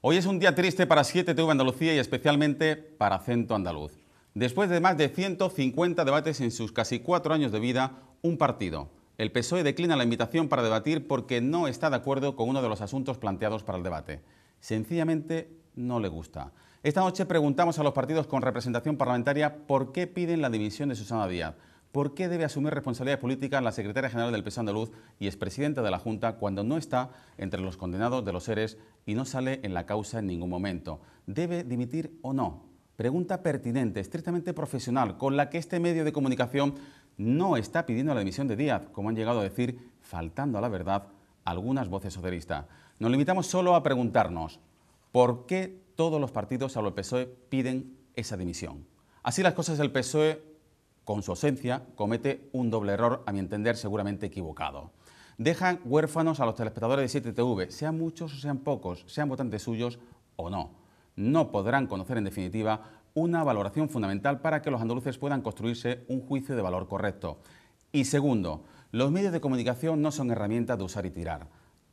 Hoy es un día triste para 7TV Andalucía y especialmente para Acento Andaluz. Después de más de 150 debates en sus casi cuatro años de vida, un partido, el PSOE, declina la invitación para debatir porque no está de acuerdo con uno de los asuntos planteados para el debate. Sencillamente no le gusta. Esta noche preguntamos a los partidos con representación parlamentaria por qué piden la dimisión de Susana Díaz. ¿Por qué debe asumir responsabilidad política la secretaria general del PSOE andaluz y expresidenta de la Junta cuando no está entre los condenados de los seres y no sale en la causa en ningún momento? ¿Debe dimitir o no? Pregunta pertinente, estrictamente profesional, con la que este medio de comunicación no está pidiendo la dimisión de Díaz, como han llegado a decir, faltando a la verdad algunas voces socialistas. Nos limitamos solo a preguntarnos, ¿por qué todos los partidos, salvo el PSOE, piden esa dimisión? Así las cosas, del PSOE con su ausencia, comete un doble error, a mi entender, seguramente equivocado. Dejan huérfanos a los telespectadores de 7TV, sean muchos o sean pocos, sean votantes suyos o no. No podrán conocer, en definitiva, una valoración fundamental para que los andaluces puedan construirse un juicio de valor correcto. Y segundo, los medios de comunicación no son herramientas de usar y tirar.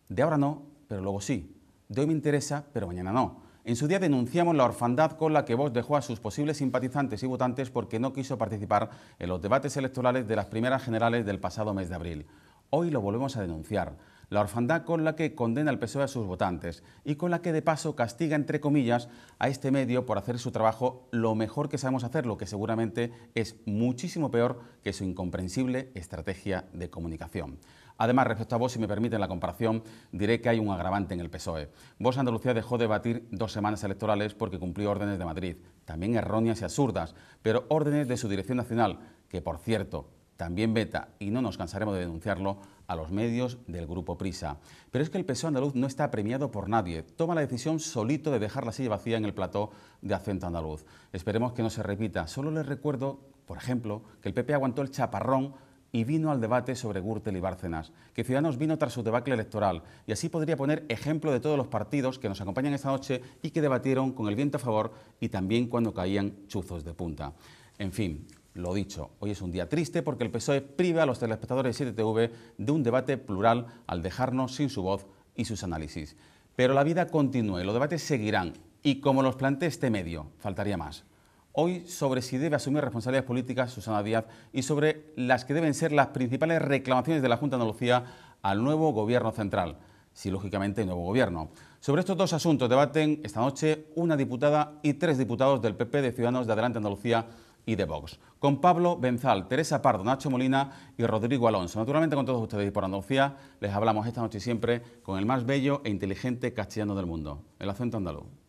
De ahora no, pero luego sí. De hoy me interesa, pero mañana no. En su día denunciamos la orfandad con la que Vox dejó a sus posibles simpatizantes y votantes porque no quiso participar en los debates electorales de las primeras generales del pasado mes de abril. Hoy lo volvemos a denunciar la orfandad con la que condena al PSOE a sus votantes y con la que de paso castiga, entre comillas, a este medio por hacer su trabajo lo mejor que sabemos hacerlo, que seguramente es muchísimo peor que su incomprensible estrategia de comunicación. Además, respecto a vos, si me permiten la comparación, diré que hay un agravante en el PSOE. Vos Andalucía dejó de batir dos semanas electorales porque cumplió órdenes de Madrid, también erróneas y absurdas, pero órdenes de su dirección nacional, que por cierto, también Beta, y no nos cansaremos de denunciarlo, a los medios del grupo Prisa. Pero es que el PSOE andaluz no está premiado por nadie. Toma la decisión solito de dejar la silla vacía en el plató de acento andaluz. Esperemos que no se repita. Solo les recuerdo, por ejemplo, que el PP aguantó el chaparrón y vino al debate sobre Gürtel y Bárcenas, que Ciudadanos vino tras su debacle electoral, y así podría poner ejemplo de todos los partidos que nos acompañan esta noche y que debatieron con el viento a favor y también cuando caían chuzos de punta. En fin, lo dicho, hoy es un día triste porque el PSOE priva a los telespectadores de 7TV de un debate plural al dejarnos sin su voz y sus análisis. Pero la vida continúa y los debates seguirán, y como los plantea este medio, faltaría más. Hoy sobre si debe asumir responsabilidades políticas Susana Díaz y sobre las que deben ser las principales reclamaciones de la Junta de Andalucía al nuevo Gobierno Central, si lógicamente nuevo Gobierno. Sobre estos dos asuntos debaten esta noche una diputada y tres diputados del PP de Ciudadanos de Adelante Andalucía y de Vox. Con Pablo Benzal, Teresa Pardo, Nacho Molina y Rodrigo Alonso. Naturalmente con todos ustedes y por Andalucía les hablamos esta noche y siempre con el más bello e inteligente castellano del mundo, el acento andaluz.